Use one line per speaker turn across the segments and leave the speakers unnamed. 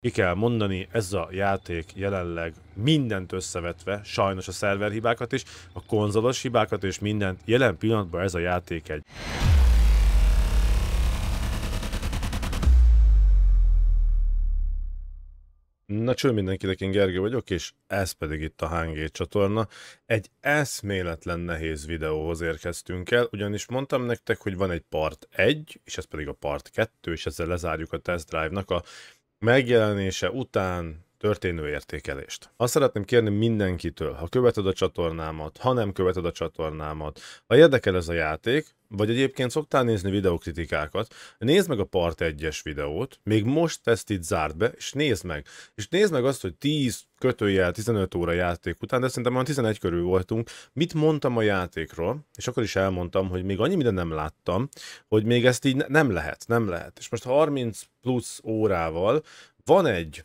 ki kell mondani, ez a játék jelenleg mindent összevetve, sajnos a szerver hibákat is, a konzolos hibákat és mindent, jelen pillanatban ez a játék egy. Na cső mindenkinek, én Gergő vagyok, és ez pedig itt a HNG csatorna. Egy eszméletlen nehéz videóhoz érkeztünk el, ugyanis mondtam nektek, hogy van egy part 1, és ez pedig a part 2, és ezzel lezárjuk a test drive-nak a megjelenése után történő értékelést. Azt szeretném kérni mindenkitől, ha követed a csatornámat, ha nem követed a csatornámat, ha érdekel ez a játék, vagy egyébként szoktál nézni videokritikákat, nézd meg a part 1-es videót, még most ezt itt zárt be, és nézd meg. És nézd meg azt, hogy 10 kötőjel 15 óra játék után, de szerintem már 11 körül voltunk, mit mondtam a játékról, és akkor is elmondtam, hogy még annyi minden nem láttam, hogy még ezt így nem lehet, nem lehet. És most 30 plusz órával van egy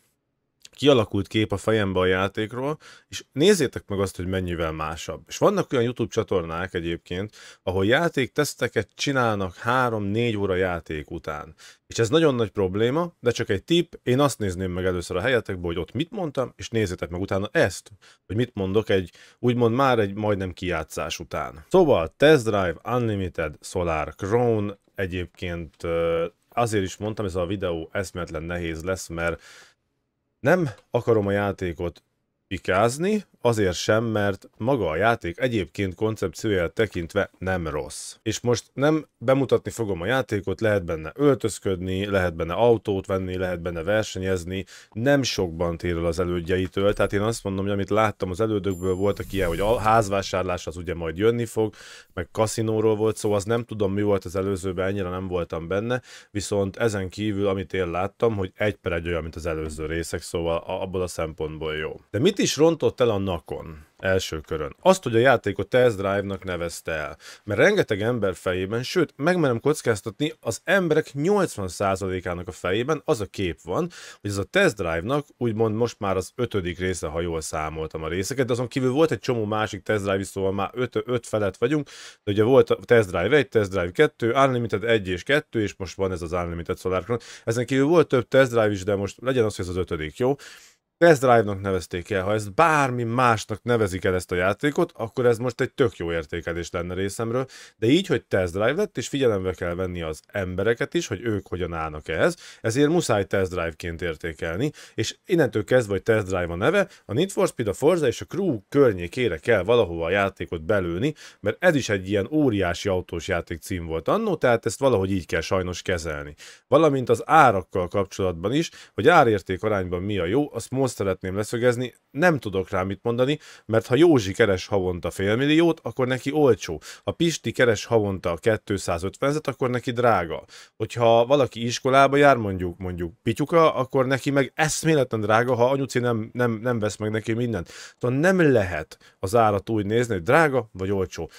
kialakult kép a fejembe a játékról, és nézzétek meg azt, hogy mennyivel másabb. És vannak olyan YouTube csatornák egyébként, ahol játékteszteket csinálnak 3-4 óra játék után. És ez nagyon nagy probléma, de csak egy tip, én azt nézném meg először a helyetekből, hogy ott mit mondtam, és nézzétek meg utána ezt, hogy mit mondok egy, úgymond már egy majdnem kijátszás után. Szóval Test Drive Unlimited Solar Crown egyébként azért is mondtam, ez a videó eszmetlen nehéz lesz, mert nem akarom a játékot pikázni, azért sem, mert maga a játék egyébként koncepcióját tekintve nem rossz. És most nem bemutatni fogom a játékot, lehet benne öltözködni, lehet benne autót venni, lehet benne versenyezni, nem sokban tér el az elődjeitől, tehát én azt mondom, hogy amit láttam az elődökből voltak ilyen, hogy a házvásárlás az ugye majd jönni fog, meg kaszinóról volt szó, az nem tudom mi volt az előzőben, ennyire nem voltam benne, viszont ezen kívül, amit én láttam, hogy egy per egy olyan, mint az előző részek, szóval abból a szempontból jó. De mit Mit is rontott el a Nakon első körön? Azt, hogy a játékot test drive-nak nevezte el. Mert rengeteg ember fejében, sőt, megmerem kockáztatni, az emberek 80%-ának a fejében az a kép van, hogy ez a test drive-nak úgymond most már az ötödik része, ha jól számoltam a részeket, de azon kívül volt egy csomó másik test drive szóval már 5 öt felett vagyunk, de ugye volt a test drive 1, test drive 2, Unlimited 1 és 2, és most van ez az Unlimited Solar Ezen kívül volt több test drive is, de most legyen az, hogy ez az ötödik, jó? Test Drive-nak nevezték el. Ha ezt bármi másnak nevezik el ezt a játékot, akkor ez most egy tök jó értékelés lenne részemről, de így, hogy Test Drive lett, és figyelembe kell venni az embereket is, hogy ők hogyan állnak ehhez, ezért muszáj Test Drive-ként értékelni, és innentől kezdve, hogy Test Drive a neve, a Need for Speed, a Forza és a Crew környékére kell valahova a játékot belőni, mert ez is egy ilyen óriási autós játék cím volt annó, tehát ezt valahogy így kell sajnos kezelni. Valamint az árakkal kapcsolatban is, hogy árérték arányban mi a jó, azt most szeretném leszögezni, nem tudok rá mit mondani, mert ha Józsi keres havonta félmilliót, akkor neki olcsó. Ha Pisti keres havonta 250 et akkor neki drága. Hogyha valaki iskolába jár, mondjuk, mondjuk Pityuka, akkor neki meg eszméletlen drága, ha anyuci nem, nem, nem vesz meg neki mindent. Tehát szóval nem lehet az árat úgy nézni, hogy drága vagy olcsó.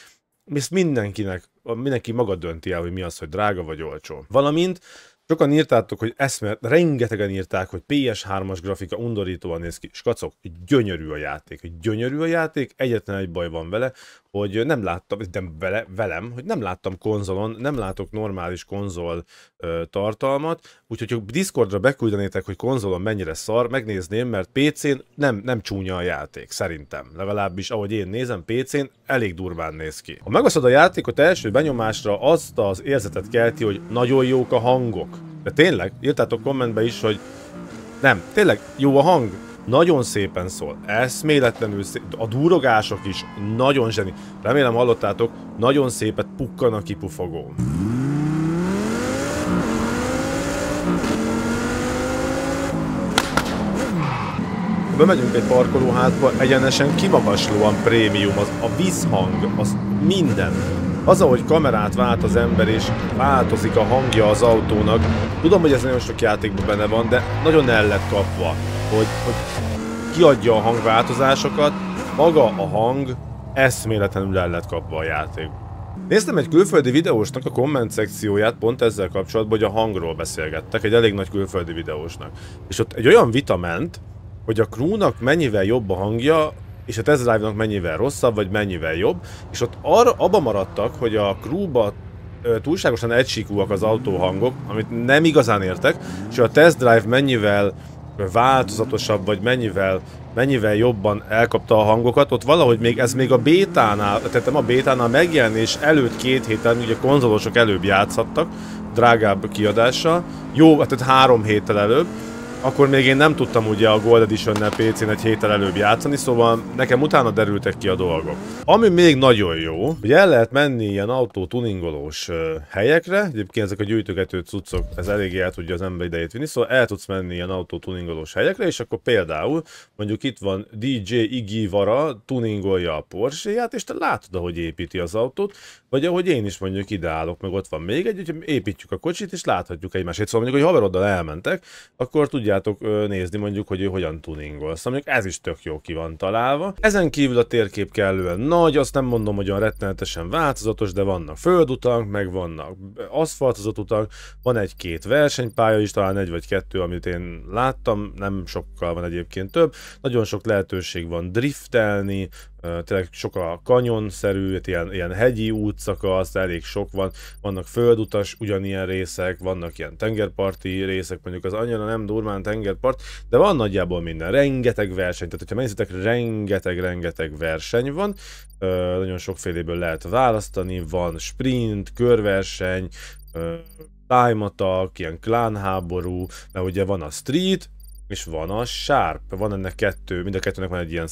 Ezt mindenkinek, mindenki maga dönti el, hogy mi az, hogy drága vagy olcsó. Valamint Sokan írtátok, hogy eszmert, rengetegen írták, hogy PS3-as grafika undorítóan néz ki. Skacok, gyönyörű a játék, gyönyörű a játék, egyetlen egy baj van vele, hogy nem láttam, de vele, velem, hogy nem láttam konzolon, nem látok normális konzol ö, tartalmat, úgyhogy ha Discordra beküldenétek, hogy konzolon mennyire szar, megnézném, mert PC-n nem, nem csúnya a játék, szerintem. Legalábbis ahogy én nézem, PC-n elég durván néz ki. Ha megosztod a játékot első benyomásra, azt az érzetet kelti, hogy nagyon jók a hangok. De tényleg, írtátok kommentbe is, hogy nem, tényleg jó a hang, nagyon szépen szól, eszméletlenül szép, a durogások is nagyon zseni. Remélem hallottátok, nagyon szépet pukkan a kipufogó. Bemegyünk egy parkolóházba, egyenesen kimagaslóan prémium, az a visszhang, az minden. Az, ahogy kamerát vált az ember és változik a hangja az autónak, tudom, hogy ez nagyon sok játékban benne van, de nagyon el lett kapva hogy, hogy kiadja a hangváltozásokat, maga a hang eszméletlenül el lett kapva a játék. Néztem egy külföldi videósnak a komment szekcióját pont ezzel kapcsolatban, hogy a hangról beszélgettek, egy elég nagy külföldi videósnak. És ott egy olyan vita ment, hogy a Krúnak mennyivel jobb a hangja, és a test nak mennyivel rosszabb, vagy mennyivel jobb, és ott arra, abba maradtak, hogy a Krúba túlságosan egysíkúak az autóhangok, amit nem igazán értek, és a test drive mennyivel változatosabb, vagy mennyivel, mennyivel jobban elkapta a hangokat, ott valahogy még ez még a bétánál, tehát nem a bétánál megjelenés előtt két héten, ugye konzolosok előbb játszhattak, drágább kiadással, jó, hát, tehát három héttel előbb, akkor még én nem tudtam ugye a Gold edition PC-n egy héttel előbb játszani, szóval nekem utána derültek ki a dolgok. Ami még nagyon jó, hogy el lehet menni ilyen autó tuningolós helyekre, egyébként ezek a gyűjtögető cuccok, ez eléggé el tudja az ember idejét vinni, szóval el tudsz menni ilyen autó tuningolós helyekre, és akkor például mondjuk itt van DJ Iggy Vara tuningolja a porsche és te látod, ahogy építi az autót, vagy ahogy én is mondjuk ide állok, meg ott van még egy, hogy építjük a kocsit, és láthatjuk egymást. Szóval mondjuk, hogy haveroddal elmentek, akkor tudják tudjátok nézni mondjuk, hogy ő hogyan Szóval Mondjuk ez is tök jó ki van találva. Ezen kívül a térkép kellően nagy, azt nem mondom, hogy olyan rettenetesen változatos, de vannak földutak, meg vannak aszfaltozott utak, van egy-két versenypálya is, talán egy vagy kettő, amit én láttam, nem sokkal van egyébként több. Nagyon sok lehetőség van driftelni, tényleg sok a kanyonszerű, ilyen, ilyen hegyi útszakasz, elég sok van, vannak földutas ugyanilyen részek, vannak ilyen tengerparti részek, mondjuk az annyira nem durván tengerpart, de van nagyjából minden, rengeteg verseny, tehát hogyha megnézitek, rengeteg-rengeteg verseny van, nagyon sokféléből lehet választani, van sprint, körverseny, tájmatak, ilyen klánháború, mert ugye van a street, és van a Sharp. Van ennek kettő, mind a kettőnek van egy ilyen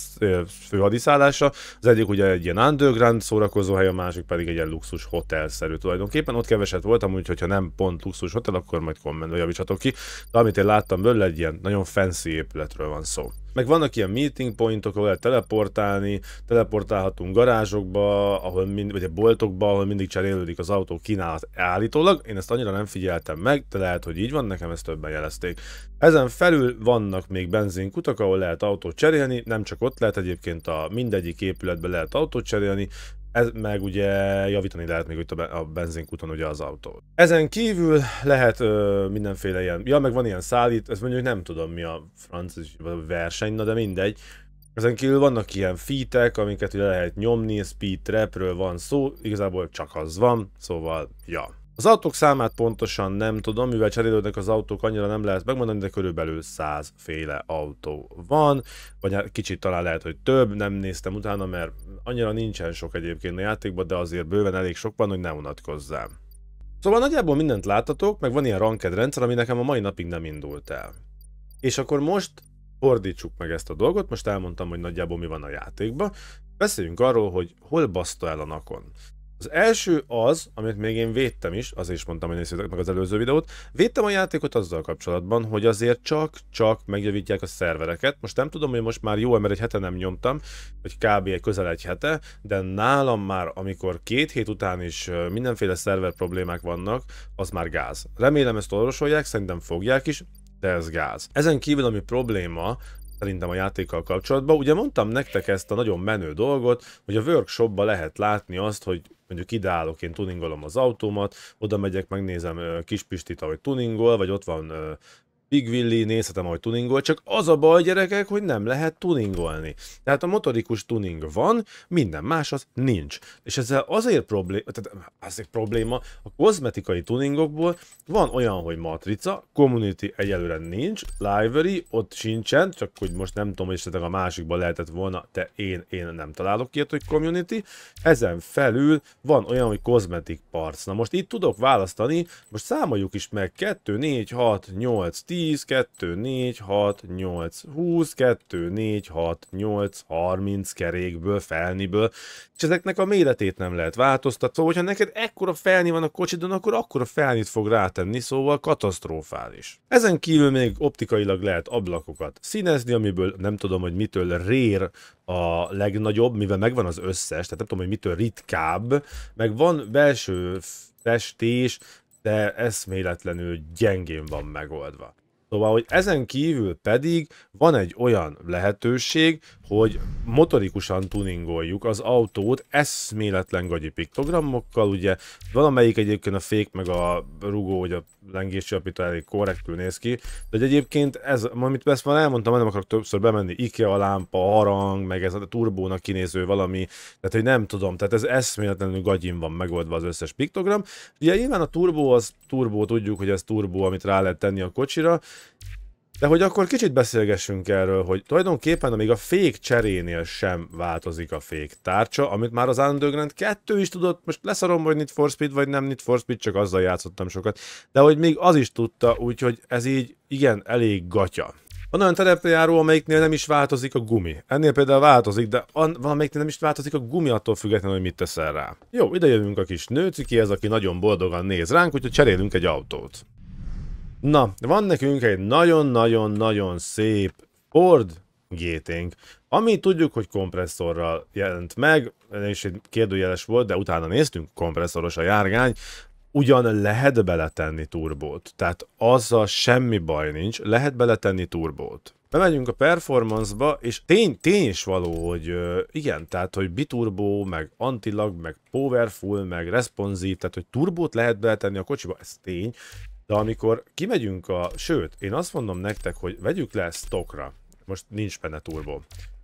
főhadiszállása. Az egyik ugye egy ilyen underground hely, a másik pedig egy ilyen luxus hotelszerű tulajdonképpen. Ott keveset voltam, úgyhogy ha nem pont luxus hotel, akkor majd kommentbe javítsatok ki. De amit én láttam belőle, egy ilyen nagyon fancy épületről van szó meg vannak ilyen meeting pointok, ahol lehet teleportálni, teleportálhatunk garázsokba, ahol mind, vagy a boltokba, ahol mindig cserélődik az autó kínálat állítólag. Én ezt annyira nem figyeltem meg, de lehet, hogy így van, nekem ezt többen jelezték. Ezen felül vannak még benzinkutak, ahol lehet autót cserélni, nem csak ott lehet egyébként a mindegyik épületben lehet autót cserélni, ez meg ugye javítani lehet még itt a benzinkúton ugye az autó. Ezen kívül lehet ö, mindenféle ilyen, ja meg van ilyen szállít, ez mondjuk nem tudom mi a francia verseny, na de mindegy. Ezen kívül vannak ilyen fitek, amiket ugye lehet nyomni, speed trapről van szó, igazából csak az van, szóval ja. Az autók számát pontosan nem tudom, mivel cserélődnek az autók, annyira nem lehet megmondani, de körülbelül 100 féle autó van, vagy hát kicsit talán lehet, hogy több, nem néztem utána, mert annyira nincsen sok egyébként a játékban, de azért bőven elég sok van, hogy ne unatkozzám. Szóval nagyjából mindent láttatok, meg van ilyen ranked rendszer, ami nekem a mai napig nem indult el. És akkor most fordítsuk meg ezt a dolgot, most elmondtam, hogy nagyjából mi van a játékban, beszéljünk arról, hogy hol baszta el a nakon. Az első az, amit még én védtem is, azért is mondtam, hogy nézzétek meg az előző videót, védtem a játékot azzal kapcsolatban, hogy azért csak-csak megjavítják a szervereket. Most nem tudom, hogy most már jó, mert egy hete nem nyomtam, vagy kb. egy közel egy hete, de nálam már, amikor két hét után is mindenféle szerver problémák vannak, az már gáz. Remélem ezt orvosolják, szerintem fogják is, de ez gáz. Ezen kívül, ami probléma, szerintem a játékkal kapcsolatban. Ugye mondtam nektek ezt a nagyon menő dolgot, hogy a workshopba lehet látni azt, hogy mondjuk ideállok, én tuningolom az autómat, oda megyek, megnézem Kispistit, ahogy tuningol, vagy ott van Big nézhetem, ahogy tuningol, csak az a baj, gyerekek, hogy nem lehet tuningolni. Tehát a motorikus tuning van, minden más az nincs. És ezzel azért probléma, tehát az egy probléma, a kozmetikai tuningokból van olyan, hogy matrica, community egyelőre nincs, library ott sincsen, csak hogy most nem tudom, és a másikban lehetett volna, Te én, én nem találok ki, hogy community. Ezen felül van olyan, hogy cosmetic parts. Na most itt tudok választani, most számoljuk is meg 2, 4, 6, 8, 10, 10, 2, 4, 6, 8, 20, 2, 4, 6, 8, 30 kerékből, felniből, és ezeknek a méretét nem lehet változtatni, Szóval, hogyha neked ekkora felni van a kocsidon, akkor akkora felnit fog rátenni, szóval katasztrofális. Ezen kívül még optikailag lehet ablakokat színezni, amiből nem tudom, hogy mitől rér a legnagyobb, mivel megvan az összes, tehát nem tudom, hogy mitől ritkább, meg van belső festés, de eszméletlenül gyengén van megoldva. Szóval, hogy ezen kívül pedig van egy olyan lehetőség, hogy motorikusan tuningoljuk az autót eszméletlen gagyi piktogramokkal, ugye valamelyik egyébként a fék meg a rugó, hogy a lengés csapító elég korrektül néz ki, de hogy egyébként ez, amit ezt már elmondtam, nem akarok többször bemenni, IKEA lámpa, harang, meg ez a turbónak kinéző valami, tehát hogy nem tudom, tehát ez eszméletlenül gagyin van megoldva az összes piktogram. Ugye nyilván a turbó az turbó, tudjuk, hogy ez turbó, amit rá lehet tenni a kocsira, de hogy akkor kicsit beszélgessünk erről, hogy tulajdonképpen amíg a fék cserénél sem változik a fék tárcsa, amit már az Underground 2 is tudott, most leszarom, hogy Need for Speed, vagy nem Need for Speed, csak azzal játszottam sokat, de hogy még az is tudta, úgyhogy ez így igen, elég gatya. Van olyan terepjáró, amelyiknél nem is változik a gumi. Ennél például változik, de van valamelyiknél nem is változik a gumi attól függetlenül, hogy mit teszel rá. Jó, ide jövünk a kis nőcikihez, aki nagyon boldogan néz ránk, úgyhogy cserélünk egy autót. Na, van nekünk egy nagyon-nagyon-nagyon szép Ford gt ami tudjuk, hogy kompresszorral jelent meg, és egy kérdőjeles volt, de utána néztünk, kompresszoros a járgány, ugyan lehet beletenni turbót, tehát azzal semmi baj nincs, lehet beletenni turbót. Bemegyünk a performance-ba, és tény, tény is való, hogy ö, igen, tehát, hogy biturbó, meg antilag, meg powerful, meg responsív, tehát, hogy turbót lehet beletenni a kocsiba, ez tény, de amikor kimegyünk a... Sőt, én azt mondom nektek, hogy vegyük le stokra. Most nincs benne turbo.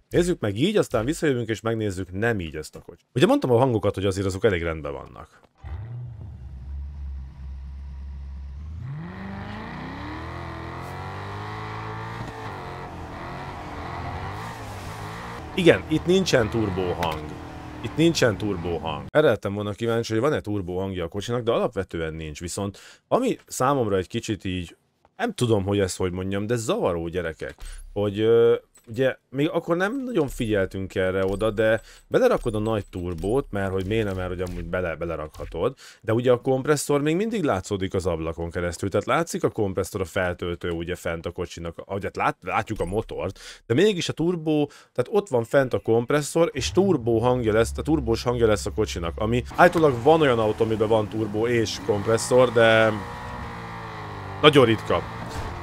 Nézzük meg így, aztán visszajövünk és megnézzük nem így ezt a kocsit. Ugye mondtam a hangokat, hogy azért azok elég rendben vannak. Igen, itt nincsen turbó hang. Itt nincsen turbóhang. Erre lettem volna kíváncsi, hogy van-e turbóhangja a kocsinak, de alapvetően nincs. Viszont ami számomra egy kicsit így, nem tudom, hogy ezt hogy mondjam, de zavaró gyerekek, hogy ugye még akkor nem nagyon figyeltünk erre oda, de belerakod a nagy turbót, mert hogy miért nem, mert hogy amúgy bele, belerakhatod, de ugye a kompresszor még mindig látszódik az ablakon keresztül, tehát látszik a kompresszor, a feltöltő ugye fent a kocsinak, ahogy hát lát, látjuk a motort, de mégis a turbó, tehát ott van fent a kompresszor, és turbó hangja lesz, a turbós hangja lesz a kocsinak, ami általában van olyan autó, amiben van turbó és kompresszor, de nagyon ritka.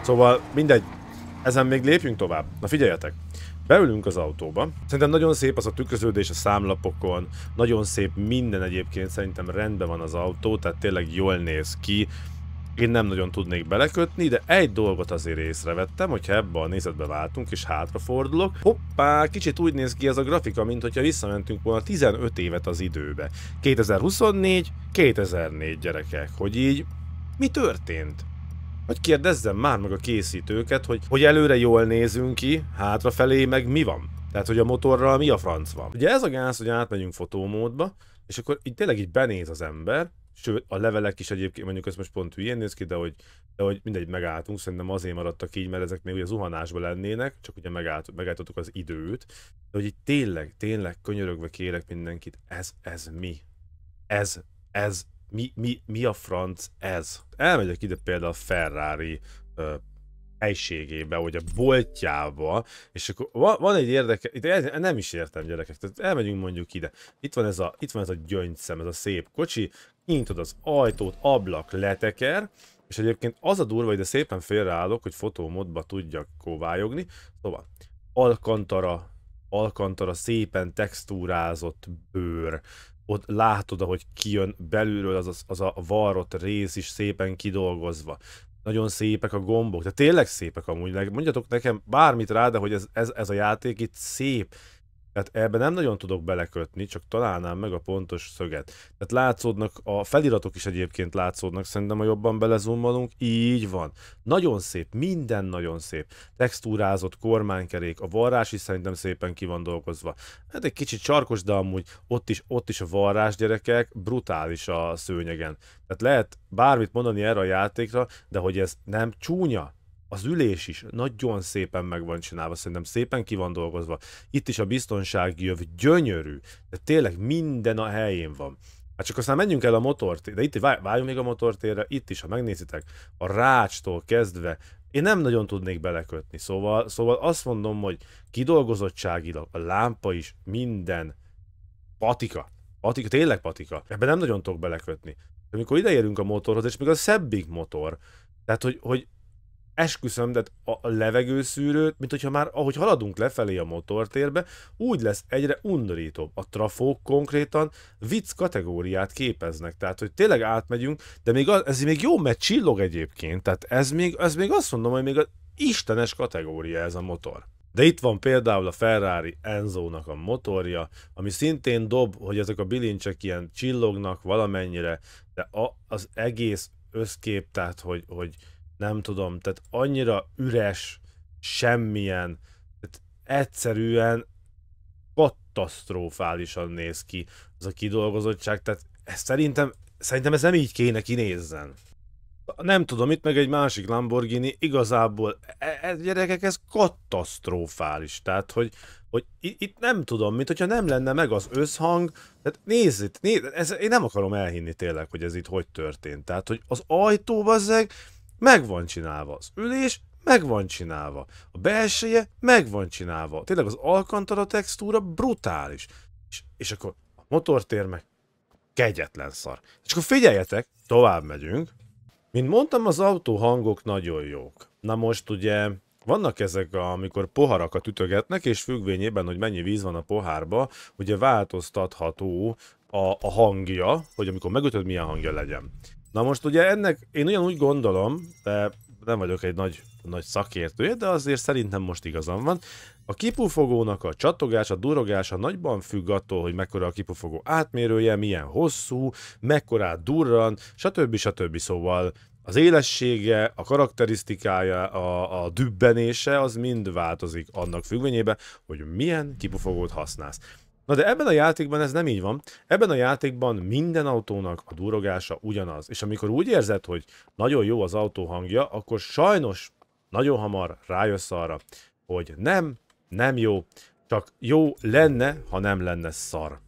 Szóval mindegy, ezen még lépjünk tovább. Na figyeljetek, beülünk az autóba. Szerintem nagyon szép az a tükröződés a számlapokon, nagyon szép minden egyébként, szerintem rendben van az autó, tehát tényleg jól néz ki. Én nem nagyon tudnék belekötni, de egy dolgot azért észrevettem, hogyha ebbe a nézetbe váltunk és hátrafordulok. Hoppá, kicsit úgy néz ki ez a grafika, mint hogyha visszamentünk volna 15 évet az időbe. 2024, 2004 gyerekek, hogy így mi történt? Vagy kérdezzem már meg a készítőket, hogy, hogy előre jól nézünk ki, hátrafelé meg mi van. Tehát, hogy a motorral mi a franc van. Ugye ez a gáz, hogy átmegyünk fotómódba, és akkor így tényleg így benéz az ember, sőt a levelek is egyébként, mondjuk ez most pont hülyén néz ki, de hogy, de hogy mindegy, megálltunk, szerintem azért maradtak így, mert ezek még ugye zuhanásban lennének, csak ugye megállt, megálltottuk az időt, de hogy itt tényleg, tényleg könyörögve kérek mindenkit, ez, ez mi? Ez, ez mi, mi, mi a franc ez? Elmegyek ide például a Ferrari ö, helységébe, vagy a boltjába, és akkor van, van egy érdeke, itt nem is értem gyerekek, tehát elmegyünk mondjuk ide. Itt van ez a, itt van ez a gyöngyszem, ez a szép kocsi, kinyitod az ajtót, ablak leteker, és egyébként az a durva, hogy de szépen félreállok, hogy fotómodba tudjak kovályogni, szóval alkantara, alkantara szépen textúrázott bőr, ott látod, ahogy kijön belülről az, az, az a varrott rész is szépen kidolgozva. Nagyon szépek a gombok, de tényleg szépek amúgy. Mondjatok nekem bármit rá, de hogy ez, ez, ez a játék itt szép, tehát ebben nem nagyon tudok belekötni, csak találnám meg a pontos szöget. Tehát látszódnak, a feliratok is egyébként látszódnak, szerintem, ha jobban belezoomolunk. így van. Nagyon szép, minden nagyon szép. Textúrázott kormánykerék, a varrás is szerintem szépen ki van dolgozva. Hát egy kicsit sarkos, de amúgy ott is, ott is a varrás gyerekek brutális a szőnyegen. Tehát lehet bármit mondani erre a játékra, de hogy ez nem csúnya, az ülés is nagyon szépen meg van csinálva, szerintem szépen ki van dolgozva. Itt is a biztonsági jöv gyönyörű, de tényleg minden a helyén van. Hát csak aztán menjünk el a motort, de itt várjunk még a motortérre, itt is, ha megnézitek, a rácstól kezdve, én nem nagyon tudnék belekötni, szóval, szóval azt mondom, hogy kidolgozottságilag a lámpa is minden patika. Patika, tényleg patika. Ebben nem nagyon tudok belekötni. Amikor ideérünk a motorhoz, és még a szebbik motor, tehát, hogy, hogy esküszöm, de a levegőszűrőt, mint hogyha már ahogy haladunk lefelé a motortérbe, úgy lesz egyre undorítóbb. A trafók konkrétan vicc kategóriát képeznek, tehát hogy tényleg átmegyünk, de még az, ez még jó, mert csillog egyébként, tehát ez még, ez még azt mondom, hogy még az istenes kategória ez a motor. De itt van például a Ferrari Enzo-nak a motorja, ami szintén dob, hogy ezek a bilincsek ilyen csillognak valamennyire, de a, az egész összkép, tehát hogy, hogy nem tudom, tehát annyira üres, semmilyen, tehát egyszerűen katasztrofálisan néz ki az a kidolgozottság, tehát ez szerintem, szerintem ez nem így kéne kinézzen. Nem tudom, itt meg egy másik Lamborghini, igazából, e, e, gyerekek, ez katasztrofális, tehát, hogy, hogy itt nem tudom, mint hogyha nem lenne meg az összhang, tehát nézd itt, nézd, ez, én nem akarom elhinni tényleg, hogy ez itt hogy történt, tehát, hogy az ajtó, bazzeg, meg van csinálva. Az ülés meg van csinálva. A belseje meg van csinálva. Tényleg az alkantara textúra brutális. És, és akkor a motortér meg kegyetlen szar. És akkor figyeljetek, tovább megyünk. Mint mondtam, az autó hangok nagyon jók. Na most ugye vannak ezek, amikor poharakat ütögetnek, és függvényében, hogy mennyi víz van a pohárba, ugye változtatható a, a hangja, hogy amikor megütöd, milyen hangja legyen. Na most ugye ennek, én ugyanúgy gondolom, de nem vagyok egy nagy, nagy szakértője, de azért szerintem most igazam van. A kipufogónak a csatogás, a durogása nagyban függ attól, hogy mekkora a kipufogó átmérője, milyen hosszú, mekkora durran, stb. stb. Szóval az élessége, a karakterisztikája, a, a dübbenése az mind változik annak függvényében, hogy milyen kipufogót használsz. Na de ebben a játékban ez nem így van. Ebben a játékban minden autónak a durogása ugyanaz. És amikor úgy érzed, hogy nagyon jó az autó hangja, akkor sajnos nagyon hamar rájössz arra, hogy nem, nem jó, csak jó lenne, ha nem lenne szar.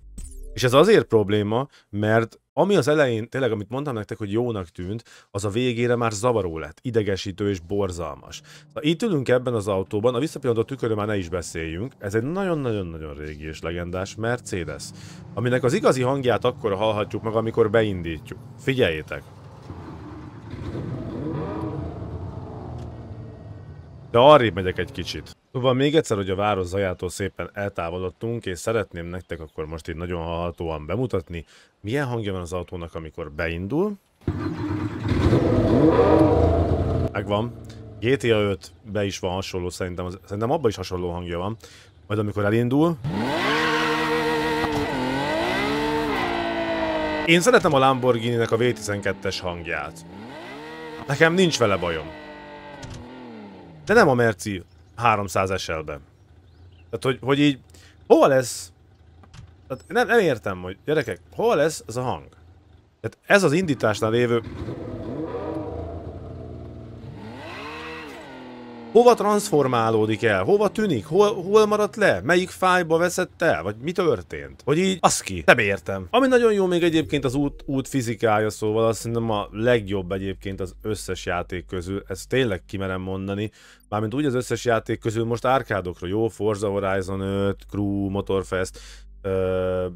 És ez azért probléma, mert ami az elején, tényleg, amit mondtam nektek, hogy jónak tűnt, az a végére már zavaró lett, idegesítő és borzalmas. Na, itt ülünk ebben az autóban, a visszapillantó tükörről már ne is beszéljünk, ez egy nagyon-nagyon-nagyon régi és legendás Mercedes, aminek az igazi hangját akkor hallhatjuk meg, amikor beindítjuk. Figyeljétek! De arrébb megyek egy kicsit. Szóval még egyszer, hogy a város zajától szépen eltávolodtunk, és szeretném nektek akkor most itt nagyon hallhatóan bemutatni, milyen hangja van az autónak, amikor beindul. Megvan. GTA 5 be is van hasonló, szerintem, az, szerintem abban is hasonló hangja van. Majd amikor elindul... Én szeretem a Lamborghini-nek a V12-es hangját. Nekem nincs vele bajom. De nem a Merci 300 SL-ben. Tehát, hogy, hogy így, hova lesz... Tehát nem, nem értem, hogy gyerekek, hol lesz ez a hang? Tehát ez az indításnál lévő hova transformálódik el, hova tűnik, hol, hol maradt le, melyik fájba veszett el, vagy mi történt. Hogy így, az ki, nem értem. Ami nagyon jó még egyébként az út, út fizikája, szóval azt nem a legjobb egyébként az összes játék közül, ezt tényleg kimerem mondani, mármint úgy az összes játék közül most árkádokra, jó, Forza Horizon 5, Crew, Motorfest, ö,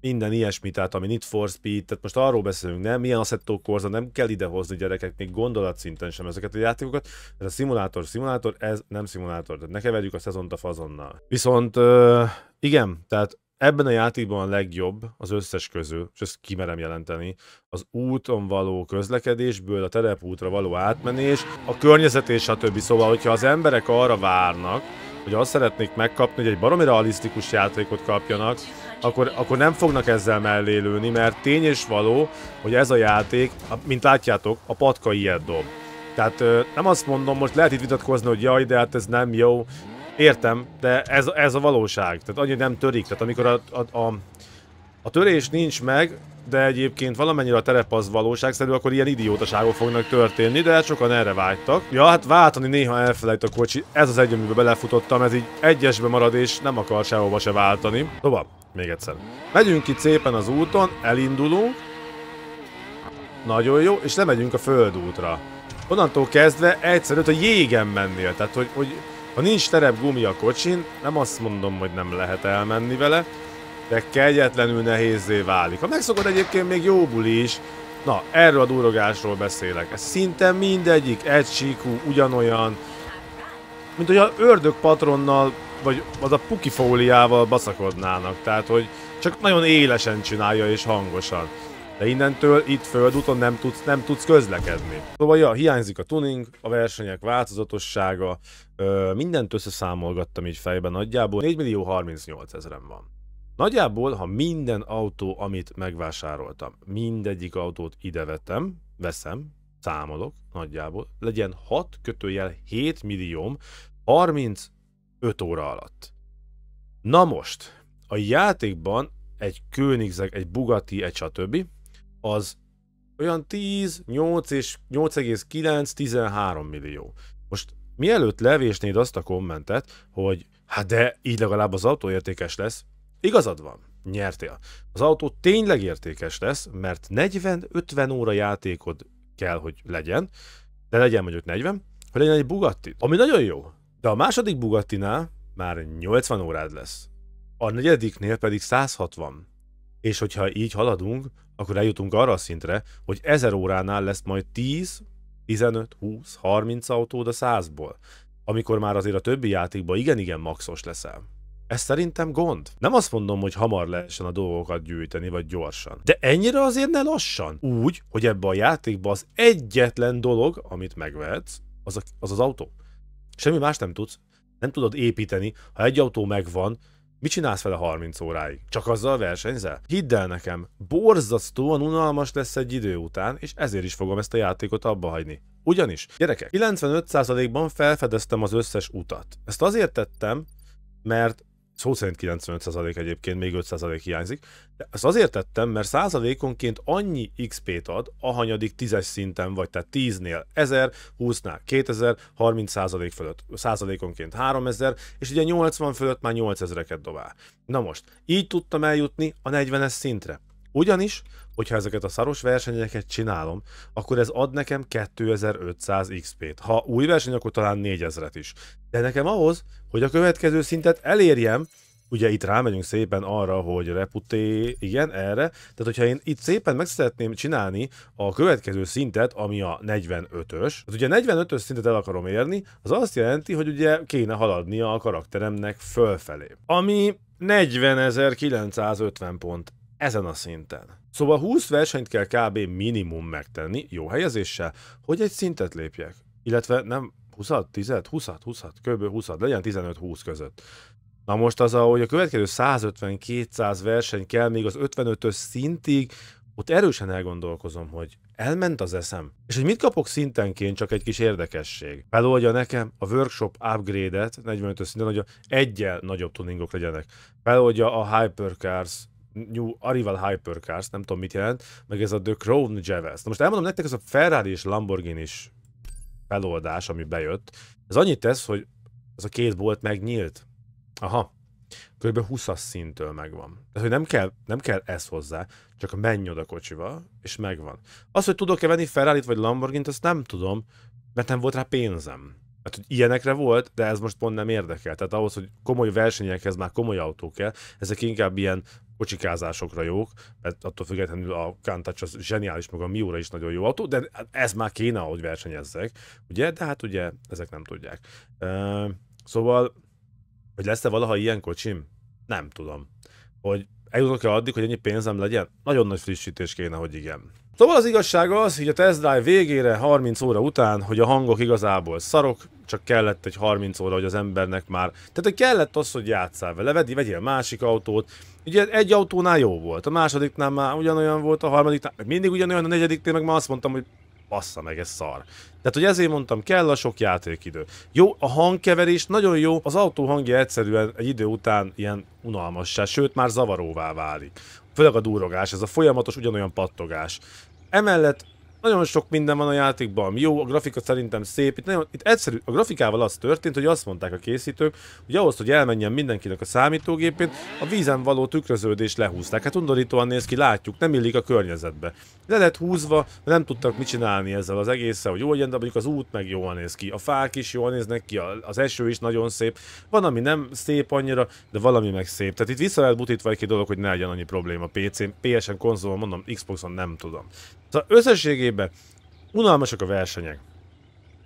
minden ilyesmi, tehát ami Need for Speed, tehát most arról beszélünk, nem? Milyen Assetto Corsa, nem kell idehozni gyerekek, még gondolatszinten sem ezeket a játékokat. Ez a szimulátor, szimulátor, ez nem szimulátor, tehát ne keverjük a szezont a fazonnal. Viszont ö, igen, tehát ebben a játékban a legjobb az összes közül, és ezt kimerem jelenteni, az úton való közlekedésből a terepútra való átmenés, a környezet és a többi Szóval, hogyha az emberek arra várnak, hogy azt szeretnék megkapni, hogy egy baromi realisztikus játékot kapjanak, akkor, akkor nem fognak ezzel mellélőni, mert tény és való, hogy ez a játék, mint látjátok, a patka ilyet dob. Tehát nem azt mondom, most lehet itt vitatkozni, hogy jaj, de hát ez nem jó. Értem, de ez, ez a valóság. Tehát annyira nem törik. Tehát amikor a, a, a, a törés nincs meg, de egyébként valamennyire a terep az valóságszerű, akkor ilyen idiótaságok fognak történni, de hát sokan erre vágytak. Ja, hát váltani néha elfelejt a kocsi, ez az egy, amiben belefutottam, ez így egyesbe marad és nem akar sehova se váltani. Szóval, még egyszer. Megyünk ki szépen az úton, elindulunk. Nagyon jó, és lemegyünk a földútra. Onnantól kezdve egyszerűen hogy a jégen mennél, tehát hogy, hogy ha nincs terep gumi a kocsin, nem azt mondom, hogy nem lehet elmenni vele, de kegyetlenül nehézé válik. Ha megszokod egyébként még jó buli is. Na, erről a durogásról beszélek. Ez szinte mindegyik egy ugyanolyan, mint hogy a ördög patronnal, vagy az a fóliával baszakodnának. Tehát, hogy csak nagyon élesen csinálja és hangosan. De innentől itt földúton nem tudsz, nem tudsz közlekedni. Szóval ja, hiányzik a tuning, a versenyek változatossága, ö, mindent összeszámolgattam így fejben nagyjából. 4 millió 38 ezeren van. Nagyjából, ha minden autó, amit megvásároltam, mindegyik autót ide vetem, veszem, számolok nagyjából, legyen 6 kötőjel 7 millióm 35 óra alatt. Na most, a játékban egy königszeg, egy Bugatti, egy stb. az olyan 10, 8 és 8,9, 13 millió. Most mielőtt levésnéd azt a kommentet, hogy hát de így legalább az autó értékes lesz, Igazad van, nyertél. Az autó tényleg értékes lesz, mert 40-50 óra játékod kell, hogy legyen, de legyen mondjuk 40, hogy legyen egy Bugatti, ami nagyon jó. De a második Bugattinál már 80 órád lesz. A negyediknél pedig 160. És hogyha így haladunk, akkor eljutunk arra a szintre, hogy 1000 óránál lesz majd 10, 15, 20, 30 autód a 100-ból, amikor már azért a többi játékban igen-igen maxos leszel. Ez szerintem gond. Nem azt mondom, hogy hamar lehessen a dolgokat gyűjteni, vagy gyorsan. De ennyire azért ne lassan. Úgy, hogy ebbe a játékba az egyetlen dolog, amit megvehetsz, az, a, az az autó. Semmi más nem tudsz. Nem tudod építeni. Ha egy autó megvan, mit csinálsz vele 30 óráig? Csak azzal versenyzel? Hidd el nekem, borzasztóan unalmas lesz egy idő után, és ezért is fogom ezt a játékot abba hagyni. Ugyanis, gyerekek, 95%-ban felfedeztem az összes utat. Ezt azért tettem, mert szó szerint 95% egyébként, még 5% hiányzik. De ezt azért tettem, mert százalékonként annyi XP-t ad, hanyadik tízes szinten vagy, tehát 10-nél 1000, 20-nál 2000, 30 százalék fölött, százalékonként 3000, és ugye 80 fölött már 8000-eket dobál. Na most, így tudtam eljutni a 40-es szintre. Ugyanis, hogyha ezeket a szaros versenyeket csinálom, akkor ez ad nekem 2500 XP-t. Ha új verseny, akkor talán 4000-et is. De nekem ahhoz, hogy a következő szintet elérjem, ugye itt rámegyünk szépen arra, hogy reputé, igen, erre, tehát hogyha én itt szépen meg szeretném csinálni a következő szintet, ami a 45-ös, az ugye 45-ös szintet el akarom érni, az azt jelenti, hogy ugye kéne haladnia a karakteremnek fölfelé. Ami 40.950 pont ezen a szinten. Szóval 20 versenyt kell kb. minimum megtenni, jó helyezéssel, hogy egy szintet lépjek. Illetve nem 20 10 20 20 kb. 20 legyen 15-20 között. Na most az, hogy a következő 150-200 verseny kell még az 55-ös szintig, ott erősen elgondolkozom, hogy elment az eszem. És hogy mit kapok szintenként, csak egy kis érdekesség. Feloldja nekem a workshop upgrade-et, 45-ös szinten, hogy egyel nagyobb tuningok legyenek. Feloldja a Hypercars New Arrival Hypercars, nem tudom mit jelent, meg ez a The Crown Jewels. Na most elmondom nektek, ez a Ferrari és Lamborghini is feloldás, ami bejött, ez annyit tesz, hogy ez a két bolt megnyílt. Aha, kb. 20-as szintől megvan. Tehát, hogy nem kell, nem kell ez hozzá, csak menj oda kocsival, és megvan. Az, hogy tudok-e venni ferrari vagy Lamborghini-t, azt nem tudom, mert nem volt rá pénzem. Hát, hogy ilyenekre volt, de ez most pont nem érdekel. Tehát ahhoz, hogy komoly versenyekhez már komoly autó kell, ezek inkább ilyen kocsikázásokra jók, mert attól függetlenül a Countach az zseniális, meg a Miura is nagyon jó autó, de ez már kéne, hogy versenyezzek, ugye? De hát ugye ezek nem tudják. Uh, szóval, hogy lesz-e valaha ilyen kocsim? Nem tudom. Hogy eljutok-e addig, hogy ennyi pénzem legyen? Nagyon nagy frissítés kéne, hogy igen. Szóval az igazság az, hogy a test drive végére, 30 óra után, hogy a hangok igazából szarok, csak kellett egy 30 óra, hogy az embernek már... Tehát, hogy kellett az, hogy játszál vele, vedi, vegyél másik autót. Ugye egy autónál jó volt, a másodiknál már ugyanolyan volt, a harmadiknál, meg mindig ugyanolyan, a negyediknél meg már azt mondtam, hogy bassza meg, ez szar. Tehát, hogy ezért mondtam, kell a sok játékidő. Jó, a hangkeverés nagyon jó, az autó hangja egyszerűen egy idő után ilyen unalmassá, sőt már zavaróvá válik. Főleg a durogás, ez a folyamatos ugyanolyan pattogás. Emellett nagyon sok minden van a játékban, jó, a grafika szerintem szép. Itt, nagyon, itt egyszerű, a grafikával az történt, hogy azt mondták a készítők, hogy ahhoz, hogy elmenjen mindenkinek a számítógépén, a vízen való tükröződés lehúzták. Hát undorítóan néz ki, látjuk, nem illik a környezetbe. Le lett húzva, nem tudtak mit csinálni ezzel az egésszel, hogy jó legyen, de mondjuk az út meg jól néz ki, a fák is jól néznek ki, az eső is nagyon szép. Van, ami nem szép annyira, de valami meg szép. Tehát itt vissza lehet butítva egy dolog, hogy ne legyen annyi probléma PC-n, PS-en, konzolon, mondom, Xboxon nem tudom. Szóval összességében unalmasak a versenyek.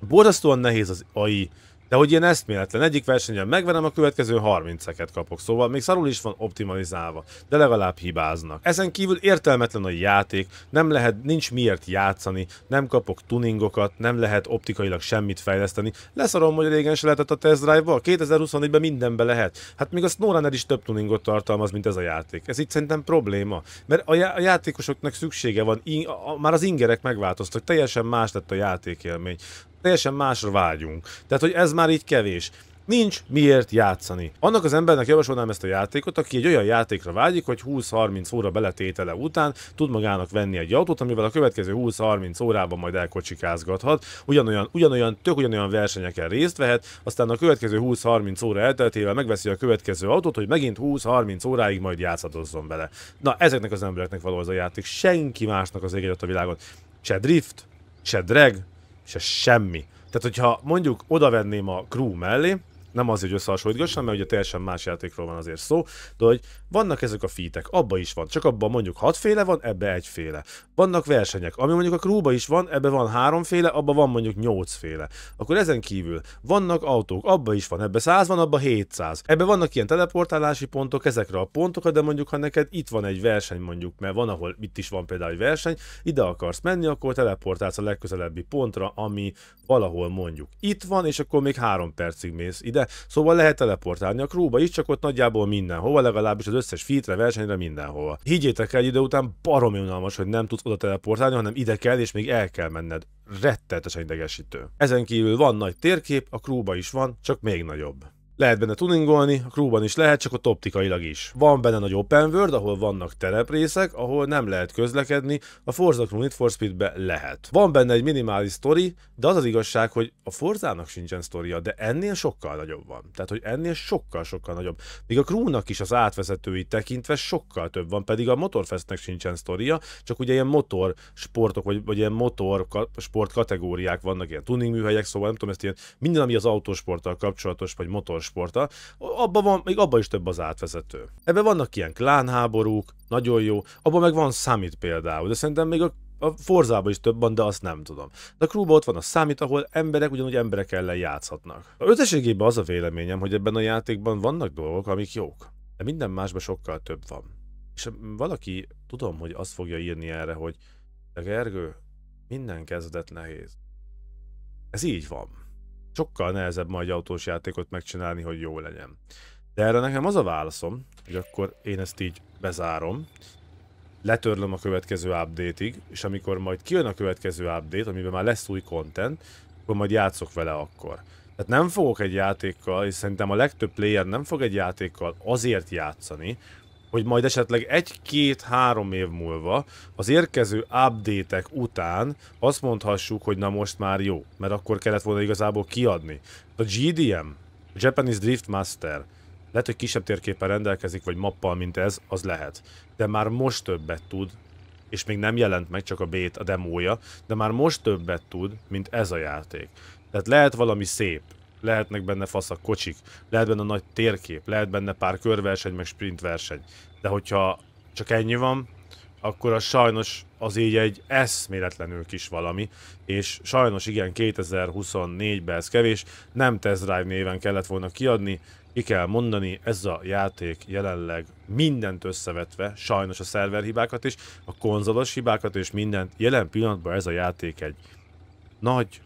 Borzasztóan nehéz az AI de hogy ilyen eszméletlen, egyik versenyen megvenem a következő 30-eket kapok, szóval még szarul is van optimalizálva, de legalább hibáznak. Ezen kívül értelmetlen a játék, nem lehet, nincs miért játszani, nem kapok tuningokat, nem lehet optikailag semmit fejleszteni. Leszarom, hogy régen se lehetett a test drive-val, 2024-ben mindenbe lehet. Hát még a SnowRunner is több tuningot tartalmaz, mint ez a játék. Ez itt szerintem probléma, mert a, já- a játékosoknak szüksége van, in- a- a- már az ingerek megváltoztak, teljesen más lett a játékélmény teljesen másra vágyunk. Tehát, hogy ez már így kevés. Nincs miért játszani. Annak az embernek javasolnám ezt a játékot, aki egy olyan játékra vágyik, hogy 20-30 óra beletétele után tud magának venni egy autót, amivel a következő 20-30 órában majd elkocsikázgathat, ugyanolyan, ugyanolyan, tök ugyanolyan versenyeken részt vehet, aztán a következő 20-30 óra elteltével megveszi a következő autót, hogy megint 20-30 óráig majd játszadozzon bele. Na, ezeknek az embereknek való az a játék, senki másnak az ég a világon. Se drift, se drag, se semmi. Tehát, hogyha mondjuk odavenném a crew mellé, nem az, hogy összehasonlítgassam, mert ugye teljesen más játékról van azért szó, de hogy vannak ezek a fitek, abba is van, csak abban mondjuk hatféle van, ebbe egyféle. Vannak versenyek, ami mondjuk a krúba is van, ebbe van háromféle, abba van mondjuk nyolcféle. Akkor ezen kívül vannak autók, abba is van, ebbe száz van, abba 700. Ebbe vannak ilyen teleportálási pontok, ezekre a pontokra, de mondjuk ha neked itt van egy verseny mondjuk, mert van, ahol itt is van például egy verseny, ide akarsz menni, akkor teleportálsz a legközelebbi pontra, ami valahol mondjuk itt van, és akkor még három percig mész ide, de szóval lehet teleportálni a króba is, csak ott nagyjából mindenhova, legalábbis az összes fitre, versenyre, mindenhova. Higgyétek el, idő után baromi unalmas, hogy nem tudsz oda teleportálni, hanem ide kell, és még el kell menned rettetesen idegesítő. Ezen kívül van nagy térkép, a krúba is van, csak még nagyobb. Lehet benne tuningolni, a crewban is lehet, csak ott optikailag is. Van benne nagy open world, ahol vannak tereprészek, ahol nem lehet közlekedni, a Forza Crew Need for Speedbe lehet. Van benne egy minimális sztori, de az az igazság, hogy a Forzának sincsen sztoria, de ennél sokkal nagyobb van. Tehát, hogy ennél sokkal-sokkal nagyobb. Még a crewnak is az átvezetői tekintve sokkal több van, pedig a Motorfestnek sincsen sztoria, csak ugye ilyen motor sportok, vagy, vagy ilyen motor sport kategóriák vannak, ilyen tuningműhelyek, szóval nem tudom, ezt ilyen minden, ami az autósporttal kapcsolatos, vagy motor sporta, abban van, még abban is több az átvezető. Ebben vannak ilyen klánháborúk, nagyon jó, abban meg van számít például, de szerintem még a a Forzában is több van, de azt nem tudom. De a klubban ott van a számít, ahol emberek ugyanúgy emberek ellen játszhatnak. A összességében az a véleményem, hogy ebben a játékban vannak dolgok, amik jók. De minden másban sokkal több van. És valaki, tudom, hogy azt fogja írni erre, hogy de Gergő, minden kezdet nehéz. Ez így van sokkal nehezebb majd autós játékot megcsinálni, hogy jó legyen. De erre nekem az a válaszom, hogy akkor én ezt így bezárom, letörlöm a következő update-ig, és amikor majd kijön a következő update, amiben már lesz új content, akkor majd játszok vele akkor. Tehát nem fogok egy játékkal, és szerintem a legtöbb player nem fog egy játékkal azért játszani, hogy majd esetleg egy-két-három év múlva az érkező update után azt mondhassuk, hogy na most már jó, mert akkor kellett volna igazából kiadni. A GDM, Japanese Drift Master, lehet, hogy kisebb térképen rendelkezik, vagy mappal, mint ez, az lehet. De már most többet tud, és még nem jelent meg csak a bét, a demója, de már most többet tud, mint ez a játék. Tehát lehet valami szép, lehetnek benne faszak kocsik, lehet benne nagy térkép, lehet benne pár körverseny, meg sprintverseny. De hogyha csak ennyi van, akkor az sajnos az így egy eszméletlenül kis valami, és sajnos igen, 2024-ben ez kevés, nem Test Drive néven kellett volna kiadni, ki kell mondani, ez a játék jelenleg mindent összevetve, sajnos a szerver hibákat is, a konzolos hibákat és mindent, jelen pillanatban ez a játék egy nagy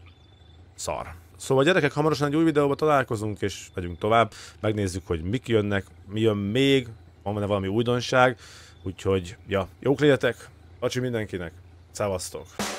szar. Szóval gyerekek, hamarosan egy új videóban találkozunk, és megyünk tovább. Megnézzük, hogy mik jönnek, mi jön még, van-e valami újdonság. Úgyhogy, ja, jók legyetek, acsi mindenkinek, szevasztok!